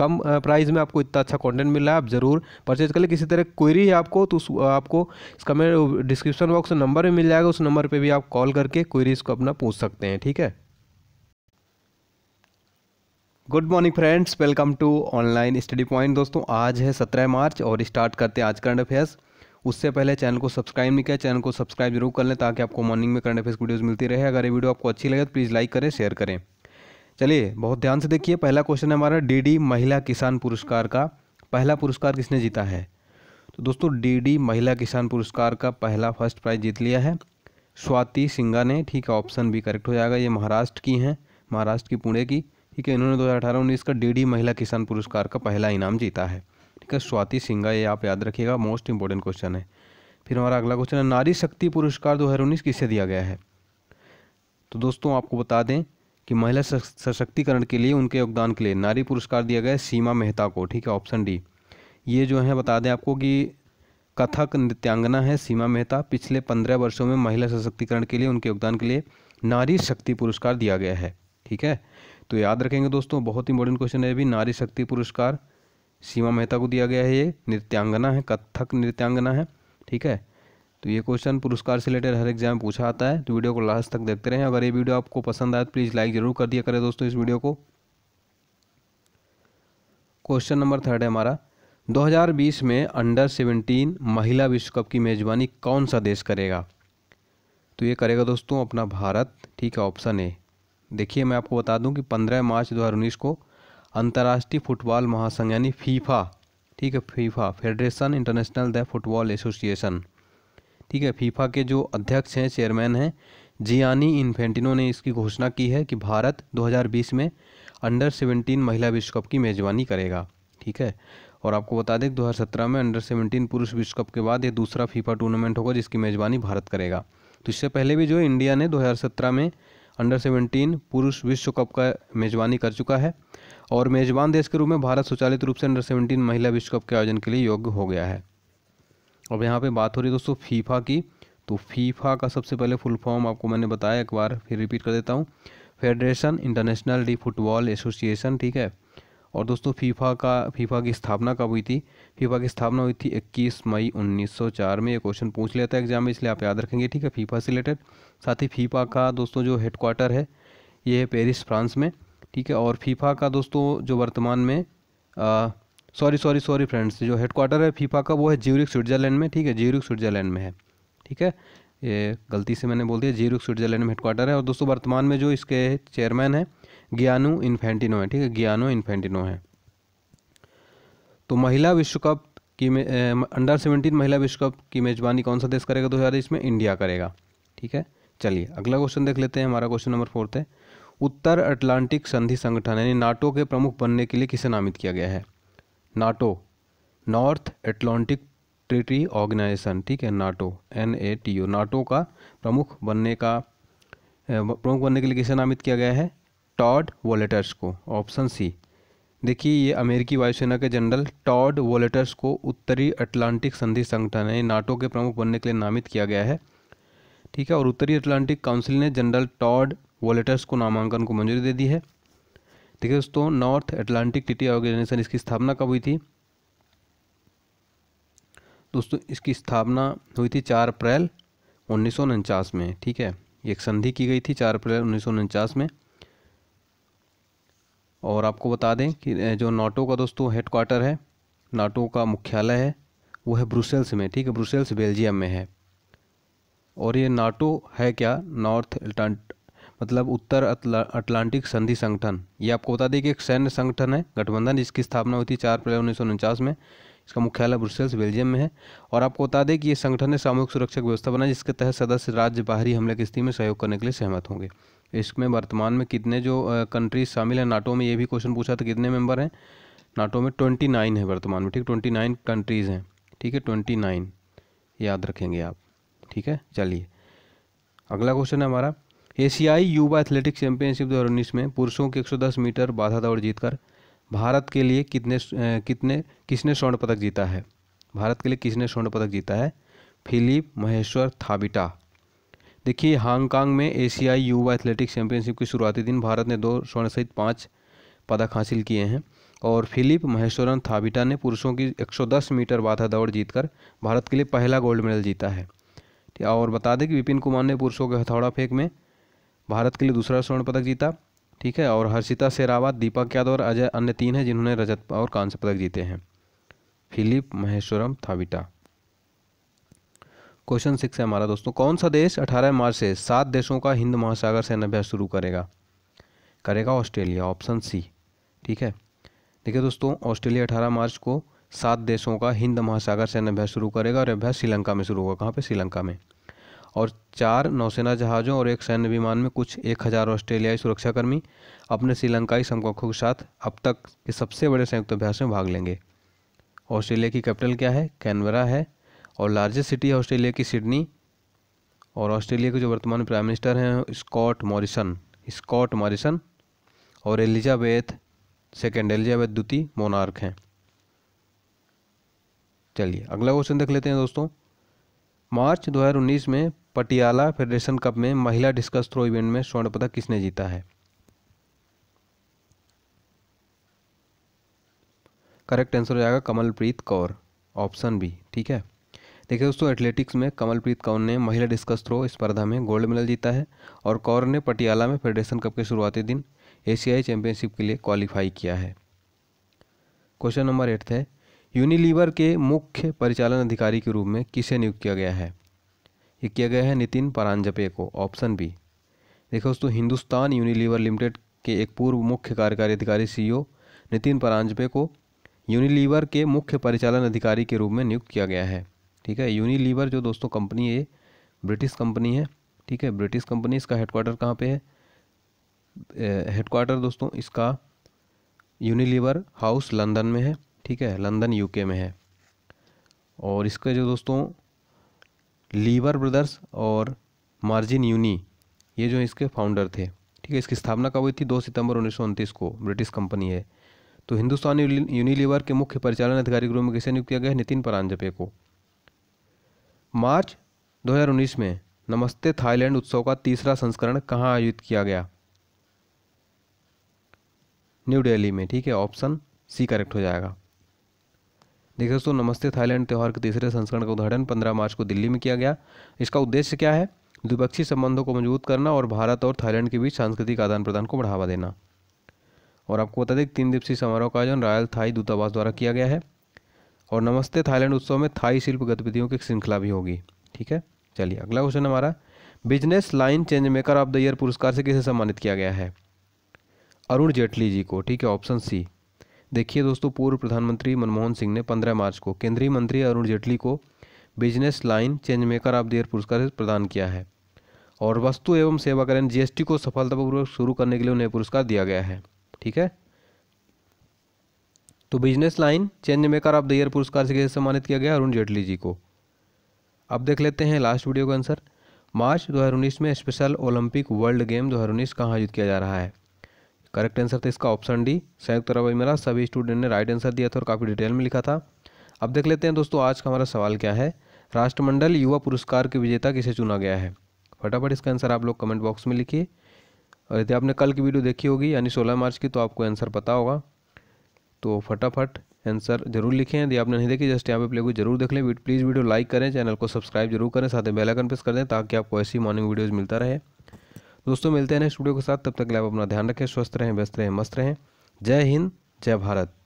कम price में आपको इतना अच्छा कंटेंट मिल रहा है आप ज़रूर परचेज कर लें किसी तरह क्वेरी है आपको तो आपको इसका मेरे डिस्क्रिप्शन बॉक्स नंबर भी मिल जाएगा उस नंबर पर भी आप कॉल करके क्वेरीज़ को अपना पूछ सकते हैं ठीक है good morning friends welcome to online study point दोस्तों आज है सत्रह मार्च और स्टार्ट करते हैं आज करंट अफेयर्स उससे पहले चैनल को सब्सक्राइब नहीं किया चैनल को सब्सक्राइब जरूर कर लें ताकि आपको मॉर्निंग में करंट अफेयर्स वीडियोस मिलती रहे अगर ये वीडियो आपको अच्छी लगे तो प्लीज़ लाइक करें शेयर करें चलिए बहुत ध्यान से देखिए पहला क्वेश्चन है हमारा डीडी महिला किसान पुरस्कार का पहला पुरस्कार किसने जीता है तो दोस्तों डीडी महिला किसान पुरस्कार का पहला फर्स्ट प्राइज जीत लिया है स्वाति सिंगा ने ठीक है ऑप्शन भी करेक्ट हो जाएगा ये महाराष्ट्र की हैं महाराष्ट्र की पुणे की ठीक है इन्होंने दो हज़ार अठारह उन्नीस का डी महिला किसान पुरस्कार का पहला इनाम जीता है ठीक है स्वाति सिंगा ये आप याद रखिएगा मोस्ट इंपॉर्टेंट क्वेश्चन है फिर हमारा अगला क्वेश्चन है नारी शक्ति पुरस्कार दो हज़ार उन्नीस किसे दिया गया है तो दोस्तों आपको बता दें कि महिला सशक्तिकरण के लिए उनके योगदान के लिए नारी पुरस्कार दिया गया सीमा मेहता को ठीक है ऑप्शन डी ये जो है बता दें आपको कि कथक नृत्यांगना है सीमा मेहता पिछले पंद्रह वर्षों में महिला सशक्तिकरण के लिए उनके योगदान के लिए नारी शक्ति पुरस्कार दिया गया है ठीक है तो याद रखेंगे दोस्तों बहुत इंपॉर्टेंट क्वेश्चन है अभी नारी शक्ति पुरस्कार सीमा मेहता को दिया गया है ये नृत्यांगना है कथक नृत्यांगना है ठीक है तो ये क्वेश्चन पुरस्कार से रिलेटेड हर एग्जाम पूछा आता है तो वीडियो को लास्ट तक देखते रहें अगर ये वीडियो आपको पसंद आए तो प्लीज़ लाइक ज़रूर कर दिया करें दोस्तों इस वीडियो को क्वेश्चन नंबर थर्ड है हमारा 2020 में अंडर 17 महिला विश्व कप की मेज़बानी कौन सा देश करेगा तो ये करेगा दोस्तों अपना भारत ठीक है ऑप्शन ए देखिए मैं आपको बता दूं कि 15 मार्च 2019 को अंतर्राष्ट्रीय फुटबॉल महासंघ यानी फीफा ठीक है FIFA federation international the football association ठीक है फीफा के जो अध्यक्ष हैं चेयरमैन हैं जियानी इन्फेंटिनो ने इसकी घोषणा की है कि भारत 2020 में अंडर 17 महिला विश्व कप की मेज़बानी करेगा ठीक है और आपको बता दें 2017 में अंडर 17 पुरुष विश्व कप के बाद ये दूसरा फीफा टूर्नामेंट होगा जिसकी मेज़बानी भारत करेगा तो इससे पहले भी जो इंडिया ने दो में अंडर सेवनटीन पुरुष विश्व कप का मेज़बानी कर चुका है और मेज़बान देश के रूप में भारत स्वचालित रूप से अंडर सेवनटीन महिला विश्व कप के आयोजन के लिए योग्य हो गया है अब यहाँ पे बात हो रही है दोस्तों फीफा की तो फीफा का सबसे पहले फुल फॉर्म आपको मैंने बताया एक बार फिर रिपीट कर देता हूँ federation international de football association ठीक है और दोस्तों फीफा का फीफा की स्थापना कब हुई थी फीफा की स्थापना हुई थी 21 मई 1904 में ये क्वेश्चन पूछ लेता है एग्जाम में इसलिए आप याद रखेंगे ठीक है फीफा से रिलेटेड साथ ही फीफा का दोस्तों जो हेडक्वार्टर है ये है पेरिस फ्रांस में ठीक है और फीफा का दोस्तों जो वर्तमान में आ, सॉरी सॉरी सॉरी फ्रेंड्स जो हेडक्वार्टर है फीफा का वो है ज्यूरिक स्विट्जरलैंड में ठीक है ज्यूरिक स्विट्जरलैंड में है ठीक है ये गलती से मैंने बोल दिया ज्यूरिक स्विट्जरलैंड में हेडक्वार्टर है और दोस्तों वर्तमान में जो इसके चेयरमैन है गियानो इन्फेंटिनो है ठीक है गियानो इन्फेंटिनो है तो महिला विश्व कप की अंडर सेवेंटीन महिला विश्व कप की मेज़बानी कौन सा देश करेगा दो हज़ार इसमें इंडिया करेगा ठीक है चलिए अगला क्वेश्चन देख लेते हैं हमारा क्वेश्चन नंबर फोर्थ है उत्तर अटलांटिक संधि संगठन यानी नाटो के प्रमुख बनने के लिए किसे नामित किया गया है NATO North Atlantic treaty organisation ठीक है NATO N A T O NATO का प्रमुख बनने का प्रमुख बनने के लिए किसे नामित किया गया है टॉड वॉलेटर्स को ऑप्शन सी देखिए ये अमेरिकी वायुसेना के जनरल टॉड वॉलेटर्स को उत्तरी अटलांटिक संधि संगठन यानी नाटो के प्रमुख बनने के लिए नामित किया गया है ठीक है और उत्तरी अटलांटिक काउंसिल ने जनरल टॉड वॉलेटर्स को नामांकन को मंजूरी दे दी है देखिए दोस्तों नॉर्थ एटलांटिक टिटी ऑर्गेनाइजेशन इसकी स्थापना कब हुई थी दोस्तों इसकी स्थापना हुई थी चार अप्रैल उन्नीस में ठीक है एक संधि की गई थी चार अप्रैल उन्नीस में और आपको बता दें कि जो नाटो का दोस्तों हेडक्वार्टर है नाटो का मुख्यालय है वो है ब्रुसेल्स में ठीक है ब्रुसेल्स बेल्जियम में है और ये नाटो है क्या नॉर्थ मतलब उत्तर अटलांटिक संधि संगठन ये आपको बता दें कि एक सैन्य संगठन है गठबंधन जिसकी स्थापना हुई थी चार अप्रैल उन्नीस में इसका मुख्यालय ब्रुसेल्स बेल्जियम में है और आपको बता दें कि ये संगठन ने सामूहिक सुरक्षा व्यवस्था बनाई जिसके तहत सदस्य राज्य बाहरी हमले की स्थिति में सहयोग करने के लिए सहमत होंगे इसमें वर्तमान में कितने जो कंट्रीज शामिल हैं नाटो में ये भी क्वेश्चन पूछा था कितने मेंबर हैं नाटो में ट्वेंटी नाइन है वर्तमान में ठीक ट्वेंटी नाइन कंट्रीज़ हैं ठीक है ट्वेंटी नाइन याद रखेंगे आप ठीक है चलिए अगला क्वेश्चन है हमारा एशियाई युवा एथलेटिक चैंपियनशिप दो में पुरुषों के 110 मीटर बाधा दौड़ जीतकर भारत के लिए कितने कितने किसने स्वर्ण पदक जीता है भारत के लिए किसने स्वर्ण पदक जीता है फिलिप महेश्वर थाबिटा देखिए हांगकांग में एशियाई युवा एथलेटिक चैंपियनशिप के शुरुआती दिन भारत ने दो स्वर्ण सहित पाँच पदक हासिल किए हैं और फिलिप महेश्वरन थाबिटा ने पुरुषों की 110 मीटर बाधा दौड़ जीतकर भारत के लिए पहला गोल्ड मेडल जीता है और बता दें कि विपिन कुमार ने पुरुषों के हथौड़ा फेंक में भारत के लिए दूसरा स्वर्ण पदक जीता ठीक है और हर्षिता शेरावत दीपक यादव और अजय अन्य तीन हैं जिन्होंने रजत और कांस्य पदक जीते हैं फिलिप महेश्वरम थाविटा क्वेश्चन सिक्स है हमारा दोस्तों कौन सा देश 18 मार्च से सात देशों का हिंद महासागर सैन्यभ्यास शुरू करेगा करेगा ऑस्ट्रेलिया ऑप्शन सी ठीक है देखिए दोस्तों ऑस्ट्रेलिया अठारह मार्च को सात देशों का हिंद महासागर अभ्यास शुरू करेगा और अभ्यास श्रीलंका में शुरू होगा कहाँ पर श्रीलंका में और चार नौसेना जहाज़ों और एक सैन्य विमान में कुछ एक हज़ार ऑस्ट्रेलियाई सुरक्षाकर्मी अपने श्रीलंकाई समकक्षों के साथ अब तक के सबसे बड़े संयुक्त अभ्यास में भाग लेंगे ऑस्ट्रेलिया की कैपिटल क्या है कैनवरा है और लार्जेस्ट सिटी है ऑस्ट्रेलिया की सिडनी और ऑस्ट्रेलिया के जो वर्तमान प्राइम मिनिस्टर हैं स्कॉट मॉरिसन स्कॉट मॉरिसन और एलिजाबेथ सेकेंड एलिजाबेथ द्वितीय मोनार्क हैं चलिए अगला क्वेश्चन देख लेते हैं दोस्तों मार्च 2019 में पटियाला फेडरेशन कप में महिला डिस्कस थ्रो इवेंट में स्वर्ण पदक किसने जीता है करेक्ट आंसर हो जाएगा कमलप्रीत कौर ऑप्शन बी ठीक है देखिए दोस्तों एथलेटिक्स में कमलप्रीत कौर ने महिला डिस्कस थ्रो स्पर्धा में गोल्ड मेडल जीता है और कौर ने पटियाला में फेडरेशन कप के शुरुआती दिन एशियाई चैंपियनशिप के लिए क्वालिफाई किया है क्वेश्चन नंबर एट है यूनिलीवर के मुख्य परिचालन अधिकारी के रूप में किसे नियुक्त किया गया है ये किया गया है नितिन परांजपे को ऑप्शन बी देखो दोस्तों हिंदुस्तान यूनिलीवर लिमिटेड के एक पूर्व मुख्य कार्यकारी अधिकारी सीईओ नितिन परांजपे को यूनिलीवर के मुख्य परिचालन अधिकारी के रूप में नियुक्त किया गया है ठीक है यूनिलीवर जो दोस्तों कंपनी है ब्रिटिश कंपनी है ठीक है ब्रिटिश कंपनी इसका हेडक्वार्टर कहाँ पे है हेडक्वार्टर दोस्तों इसका यूनिलीवर हाउस लंदन में है ठीक है लंदन यूके में है और इसका जो दोस्तों लीवर ब्रदर्स और मार्जिन यूनी ये जो इसके फाउंडर थे ठीक है इसकी स्थापना कब हुई थी दो सितंबर उन्नीस को ब्रिटिश कंपनी है तो हिंदुस्तान यूनिलीवर के मुख्य परिचालन अधिकारी ग्रुप रूप में किसे नियुक्त किया गया नितिन परांजपे को मार्च 2019 में नमस्ते थाईलैंड उत्सव का तीसरा संस्करण कहाँ आयोजित किया गया न्यू दिल्ली में ठीक है ऑप्शन सी करेक्ट हो जाएगा देखिए दोस्तों नमस्ते थाईलैंड त्यौहार के तीसरे संस्करण का उद्घाटन पंद्रह मार्च को दिल्ली में किया गया इसका उद्देश्य क्या है द्विपक्षीय संबंधों को मजबूत करना और भारत और थाईलैंड के बीच सांस्कृतिक आदान प्रदान को बढ़ावा देना और आपको बता दें तीन दिवसीय समारोह का आयोजन रॉयल थाई दूतावास द्वारा किया गया है और नमस्ते थाईलैंड उत्सव में थाई शिल्प गतिविधियों की श्रृंखला भी होगी ठीक है चलिए अगला क्वेश्चन हमारा Business Line change maker of the year पुरस्कार से किसे सम्मानित किया गया है अरुण जेटली जी को ठीक है ऑप्शन सी देखिए दोस्तों पूर्व प्रधानमंत्री मनमोहन सिंह ने 15 मार्च को केंद्रीय मंत्री अरुण जेटली को Business Line change maker of the year पुरस्कार प्रदान किया है और वस्तु एवं सेवा करें जीएसटी को सफलतापूर्वक शुरू करने के लिए उन्हें पुरस्कार दिया गया है ठीक है तो Business Line change maker of the year पुरस्कार से सम्मानित किया गया अरुण जेटली जी को अब देख लेते हैं लास्ट वीडियो का आंसर मार्च 2019 में स्पेशल ओलंपिक वर्ल्ड गेम 2019 कहाँ आयोजित किया जा रहा है करेक्ट आंसर था इसका ऑप्शन डी संयुक्त अरब अमीरात सभी स्टूडेंट ने राइट आंसर दिया था और काफ़ी डिटेल में लिखा था अब देख लेते हैं दोस्तों आज का हमारा सवाल क्या है राष्ट्रमंडल युवा पुरस्कार के विजेता किसे चुना गया है फटाफट इसका आंसर आप लोग कमेंट बॉक्स में लिखिए और यदि आपने कल की वीडियो देखी होगी यानी सोलह मार्च की तो आपको आंसर पता होगा तो फटाफट आंसर जरूर लिखें यदि आपने नहीं देखी जस्ट यहाँ पे प्ले को जरूर देख लें प्लीज़ वीडियो लाइक करें चैनल को सब्सक्राइब जरूर करें साथ में बेलाइकन प्रेस कर दें ताकि आपको ऐसी मॉर्निंग वीडियोज़ मिलता रहे दोस्तों मिलते हैं नेक्स्ट वीडियो के साथ तब तक आप अपना ध्यान रखें स्वस्थ रहें व्यस्त रहें मस्त रहें जय हिंद जय भारत